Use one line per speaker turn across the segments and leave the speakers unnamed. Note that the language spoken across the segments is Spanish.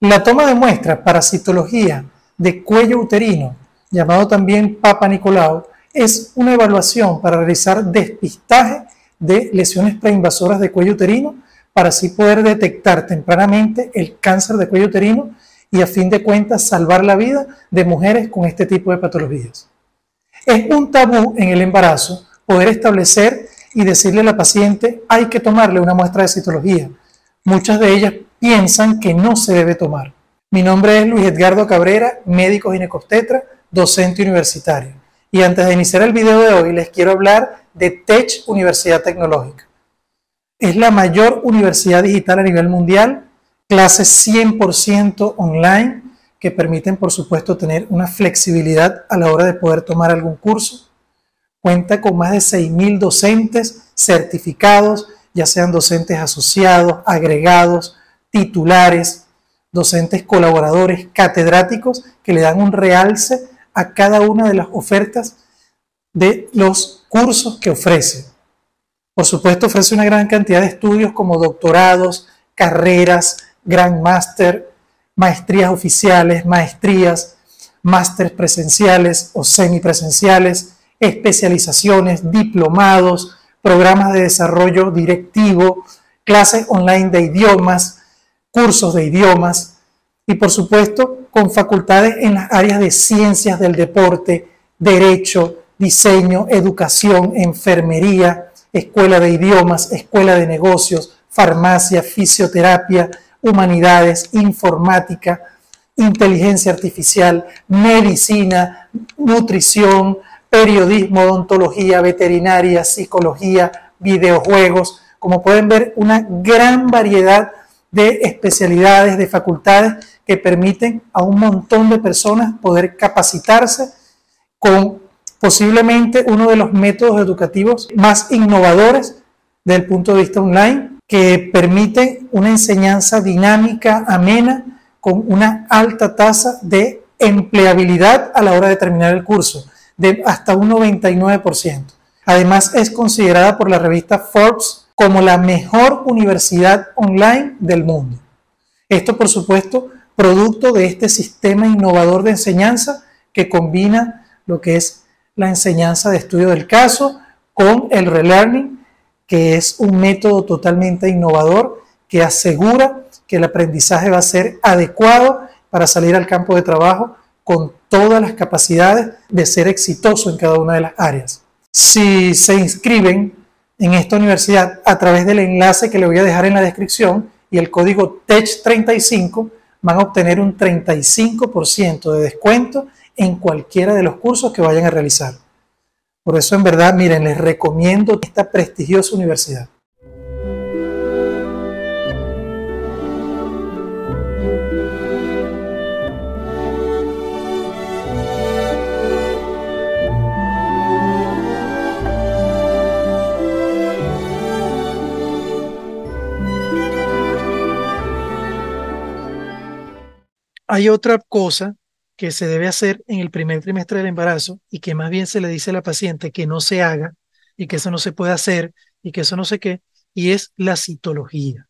La toma de muestras para citología de cuello uterino, llamado también Papa Nicolau, es una evaluación para realizar despistaje de lesiones preinvasoras de cuello uterino para así poder detectar tempranamente el cáncer de cuello uterino y a fin de cuentas salvar la vida de mujeres con este tipo de patologías. Es un tabú en el embarazo poder establecer y decirle a la paciente hay que tomarle una muestra de citología. Muchas de ellas piensan que no se debe tomar. Mi nombre es Luis Edgardo Cabrera, médico ginecostetra, docente universitario. Y antes de iniciar el video de hoy les quiero hablar de TECH Universidad Tecnológica. Es la mayor universidad digital a nivel mundial, clases 100% online que permiten por supuesto tener una flexibilidad a la hora de poder tomar algún curso. Cuenta con más de 6.000 docentes certificados, ya sean docentes asociados, agregados, titulares, docentes colaboradores, catedráticos, que le dan un realce a cada una de las ofertas de los cursos que ofrece. Por supuesto, ofrece una gran cantidad de estudios como doctorados, carreras, gran máster, maestrías oficiales, maestrías, másteres presenciales o semipresenciales, especializaciones, diplomados, programas de desarrollo directivo, clases online de idiomas, cursos de idiomas y por supuesto con facultades en las áreas de ciencias del deporte, derecho, diseño, educación, enfermería, escuela de idiomas, escuela de negocios, farmacia, fisioterapia, humanidades, informática, inteligencia artificial, medicina, nutrición, periodismo, odontología, veterinaria, psicología, videojuegos. Como pueden ver, una gran variedad de especialidades, de facultades que permiten a un montón de personas poder capacitarse con posiblemente uno de los métodos educativos más innovadores del punto de vista online, que permite una enseñanza dinámica, amena, con una alta tasa de empleabilidad a la hora de terminar el curso, de hasta un 99%. Además, es considerada por la revista Forbes como la mejor universidad online del mundo. Esto, por supuesto, producto de este sistema innovador de enseñanza que combina lo que es la enseñanza de estudio del caso con el relearning, que es un método totalmente innovador que asegura que el aprendizaje va a ser adecuado para salir al campo de trabajo con todas las capacidades de ser exitoso en cada una de las áreas. Si se inscriben en esta universidad a través del enlace que le voy a dejar en la descripción y el código TECH35 van a obtener un 35% de descuento en cualquiera de los cursos que vayan a realizar. Por eso en verdad, miren, les recomiendo esta prestigiosa universidad. Hay otra cosa que se debe hacer en el primer trimestre del embarazo y que más bien se le dice a la paciente que no se haga y que eso no se puede hacer y que eso no sé qué, y es la citología.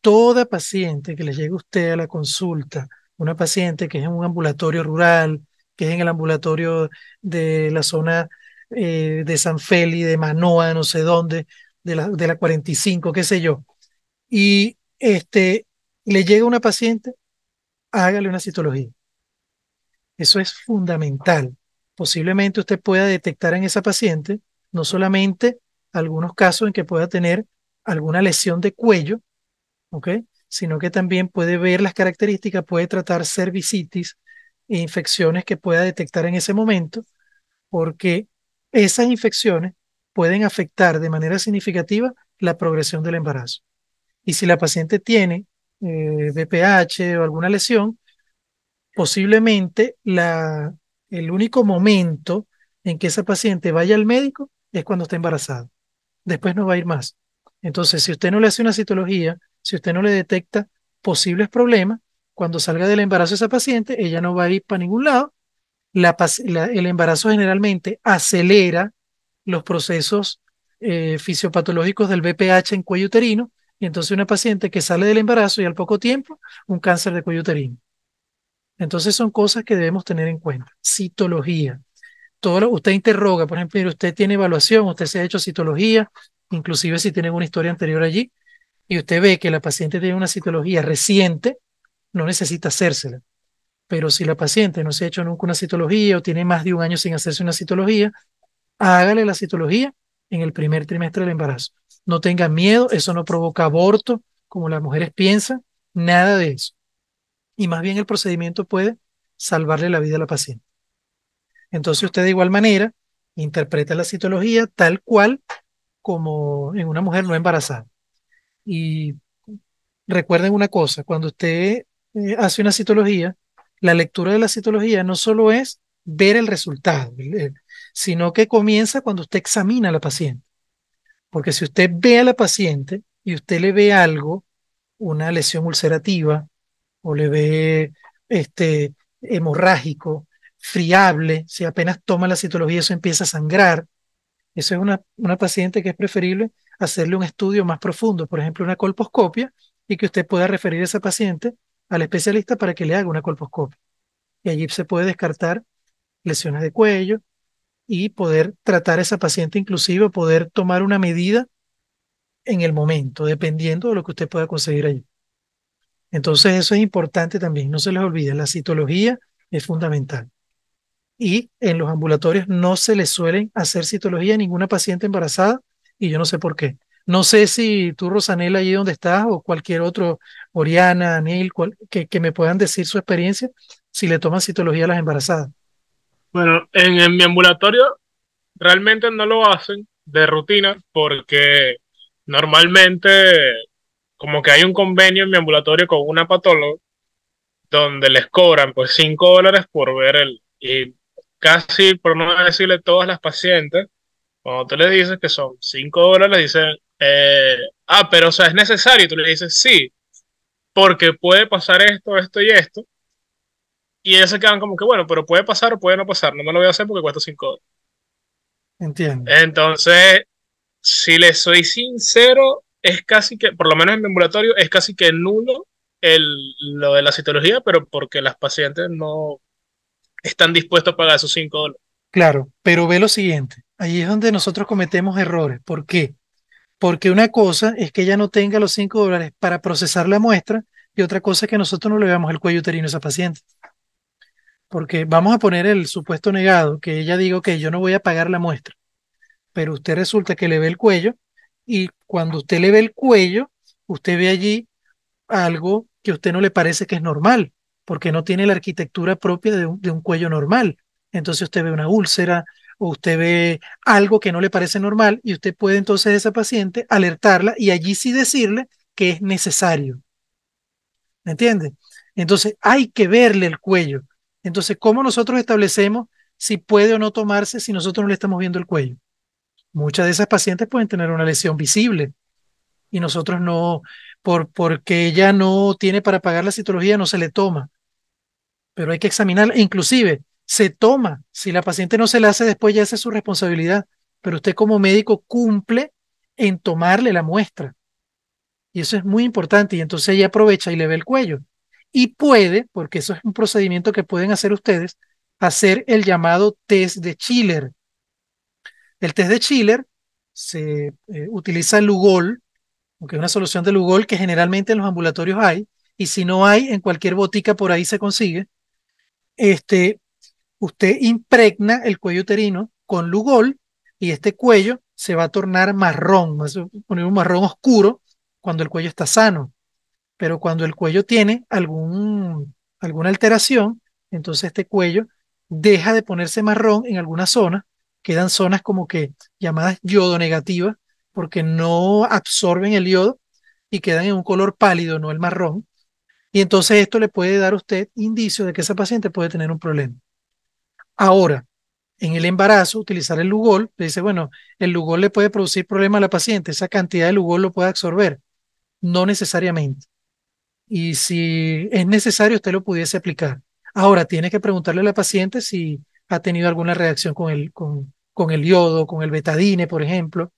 Toda paciente que le llegue a usted a la consulta, una paciente que es en un ambulatorio rural, que es en el ambulatorio de la zona eh, de San Feli, de Manoa, no sé dónde, de la, de la 45, qué sé yo, y este, le llega una paciente hágale una citología. Eso es fundamental. Posiblemente usted pueda detectar en esa paciente no solamente algunos casos en que pueda tener alguna lesión de cuello, ¿ok? sino que también puede ver las características, puede tratar cervicitis e infecciones que pueda detectar en ese momento, porque esas infecciones pueden afectar de manera significativa la progresión del embarazo. Y si la paciente tiene BPH eh, o alguna lesión, posiblemente la, el único momento en que esa paciente vaya al médico es cuando está embarazada. Después no va a ir más. Entonces, si usted no le hace una citología, si usted no le detecta posibles problemas, cuando salga del embarazo esa paciente, ella no va a ir para ningún lado. el embarazo generalmente acelera los procesos eh, fisiopatológicos del BPH en cuello uterino y entonces una paciente que sale del embarazo y al poco tiempo un cáncer de cuello uterino. Entonces son cosas que debemos tener en cuenta. Citología. Todo usted interroga, por ejemplo, usted tiene evaluación, usted se ha hecho citología, inclusive si tiene una historia anterior allí, y usted ve que la paciente tiene una citología reciente, no necesita hacérsela. Pero si la paciente no se ha hecho nunca una citología o tiene más de un año sin hacerse una citología, hágale la citología en el primer trimestre del embarazo. No tenga miedo, eso no provoca aborto, como las mujeres piensan, nada de eso. Y más bien el procedimiento puede salvarle la vida a la paciente. Entonces usted de igual manera interpreta la citología tal cual como en una mujer no embarazada. Y recuerden una cosa, cuando usted eh, hace una citología, la lectura de la citología no solo es ver el resultado, sino que comienza cuando usted examina a la paciente. Porque si usted ve a la paciente y usted le ve algo, una lesión ulcerativa, o le ve este, hemorrágico, friable, si apenas toma la citología eso empieza a sangrar, eso es una, una paciente que es preferible hacerle un estudio más profundo, por ejemplo, una colposcopia, y que usted pueda referir a esa paciente al especialista para que le haga una colposcopia. Y allí se puede descartar lesiones de cuello, y poder tratar a esa paciente, inclusive poder tomar una medida en el momento, dependiendo de lo que usted pueda conseguir allí. Entonces eso es importante también, no se les olvide, la citología es fundamental. Y en los ambulatorios no se les suelen hacer citología a ninguna paciente embarazada y yo no sé por qué. No sé si tú, Rosanel, allí donde estás, o cualquier otro, Oriana, Neil, que, me puedan decir su experiencia, si le toman citología a las embarazadas. Bueno, en, mi ambulatorio realmente no lo hacen de rutina porque normalmente como que hay un convenio en mi ambulatorio con una patóloga donde les cobran pues 5 dólares por ver el... Y casi por no decirle todas las pacientes, cuando tú le dices que son 5 dólares, dicen, eh, ah, pero o sea, es necesario. Y tú le dices, sí, porque puede pasar esto, esto y esto. Y ellos se quedan como que, bueno, pero puede pasar o puede no pasar, no me lo voy a hacer porque cuesta 5 dólares. Entiendo. Entonces, si les soy sincero, es casi que, por lo menos en mi ambulatorio, es casi que nulo el, lo de la citología, pero porque las pacientes no están dispuestos a pagar esos 5 dólares. Claro, pero ve lo siguiente, ahí es donde nosotros cometemos errores. ¿Por qué? Porque una cosa es que ella no tenga los 5 dólares para procesar la muestra y otra cosa es que nosotros no le veamos el cuello uterino a esa paciente. Porque vamos a poner el supuesto negado, que ella digo que yo no voy a pagar la muestra, pero usted resulta que le ve el cuello y cuando usted le ve el cuello, usted ve allí algo que a usted no le parece que es normal, porque no tiene la arquitectura propia de un, cuello normal. Entonces usted ve una úlcera, o usted ve algo que no le parece normal y usted puede entonces a esa paciente alertarla y allí sí decirle que es necesario. ¿Me entiende? Entonces hay que verle el cuello, entonces, ¿cómo nosotros establecemos si puede o no tomarse si nosotros no le estamos viendo el cuello? Muchas de esas pacientes pueden tener una lesión visible y nosotros no, por, porque ella no tiene para pagar la citología, no se le toma. Pero hay que examinarla, inclusive se toma. Si la paciente no se la hace después, ya es su responsabilidad. Pero usted como médico cumple en tomarle la muestra. Y eso es muy importante. Y entonces ella aprovecha y le ve el cuello y puede, porque eso es un procedimiento que pueden hacer ustedes, hacer el llamado test de Chiller. El test de Chiller se eh, utiliza Lugol, que es una solución de Lugol que generalmente en los ambulatorios hay, y si no hay, en cualquier botica por ahí se consigue. Este, usted impregna el cuello uterino con Lugol y este cuello se va a tornar marrón, va a poner un marrón oscuro cuando el cuello está sano pero cuando el cuello tiene algún, alguna alteración, entonces este cuello deja de ponerse marrón en alguna zona, quedan zonas como que llamadas yodo negativas, porque no absorben el yodo y quedan en un color pálido, no el marrón. Y entonces esto le puede dar a usted indicio de que esa paciente puede tener un problema. Ahora, en el embarazo, utilizar el Lugol, le dice, bueno, el Lugol le puede producir problema a la paciente, esa cantidad de Lugol lo puede absorber. No necesariamente y si es necesario usted lo pudiese aplicar. Ahora, tiene que preguntarle a la paciente si ha tenido alguna reacción con el, con, con el yodo, con el betadine, por ejemplo.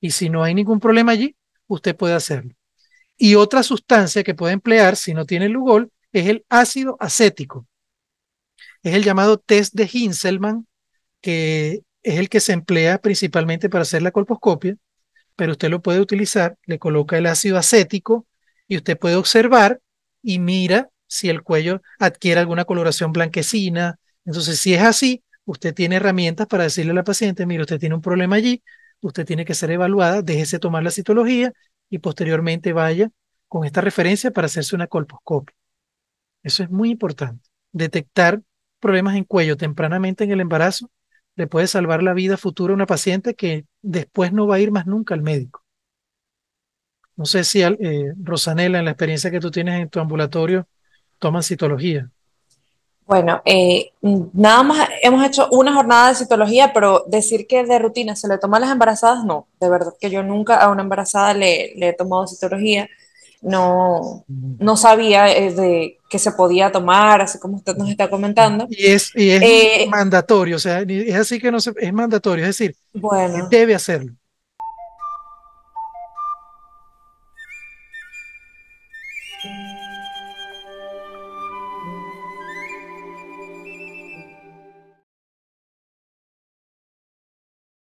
Y si no hay ningún problema allí, usted puede hacerlo. Y otra sustancia que puede emplear, si no tiene Lugol, es el ácido acético. Es el llamado test de Hinselmann, que es el que se emplea principalmente para hacer la colposcopia, pero usted lo puede utilizar, le coloca el ácido acético y usted puede observar y mira si el cuello adquiere alguna coloración blanquecina. Entonces, si es así, usted tiene herramientas para decirle a la paciente, mire, usted tiene un problema allí, usted tiene que ser evaluada, déjese tomar la citología y posteriormente vaya con esta referencia para hacerse una colposcopia. Eso es muy importante. Detectar problemas en cuello tempranamente en el embarazo le puede salvar la vida futura a una paciente que después no va a ir más nunca al médico. No sé si, eh, Rosanela, en la experiencia que tú tienes en tu ambulatorio, toman citología. Bueno, eh, nada más hemos hecho una jornada de citología, pero decir que de rutina se le toma a las embarazadas, no. De verdad que yo nunca a una embarazada le, he tomado citología. No, mm. no sabía eh, de que se podía tomar, así como usted nos está comentando. Y es, mandatorio, o sea, es así que no es mandatorio, es decir, debe hacerlo.